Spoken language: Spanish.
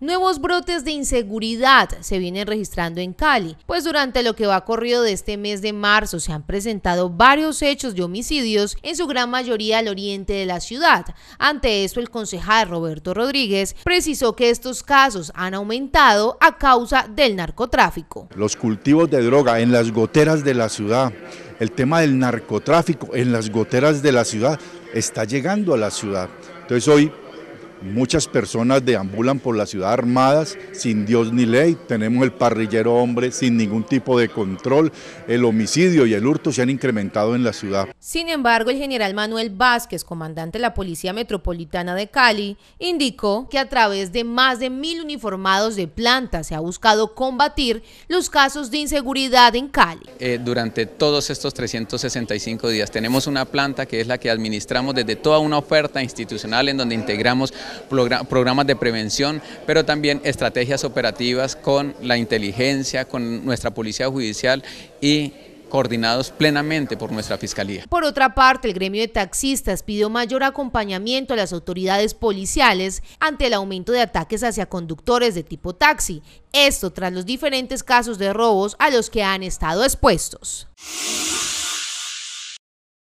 Nuevos brotes de inseguridad se vienen registrando en Cali, pues durante lo que va corrido de este mes de marzo se han presentado varios hechos de homicidios, en su gran mayoría al oriente de la ciudad. Ante esto, el concejal Roberto Rodríguez precisó que estos casos han aumentado a causa del narcotráfico. Los cultivos de droga en las goteras de la ciudad, el tema del narcotráfico en las goteras de la ciudad, está llegando a la ciudad. Entonces hoy Muchas personas deambulan por la ciudad armadas, sin Dios ni ley. Tenemos el parrillero hombre sin ningún tipo de control. El homicidio y el hurto se han incrementado en la ciudad. Sin embargo, el general Manuel Vázquez, comandante de la Policía Metropolitana de Cali, indicó que a través de más de mil uniformados de planta se ha buscado combatir los casos de inseguridad en Cali. Eh, durante todos estos 365 días tenemos una planta que es la que administramos desde toda una oferta institucional en donde integramos programas de prevención, pero también estrategias operativas con la inteligencia, con nuestra policía judicial y coordinados plenamente por nuestra Fiscalía. Por otra parte, el gremio de taxistas pidió mayor acompañamiento a las autoridades policiales ante el aumento de ataques hacia conductores de tipo taxi, esto tras los diferentes casos de robos a los que han estado expuestos.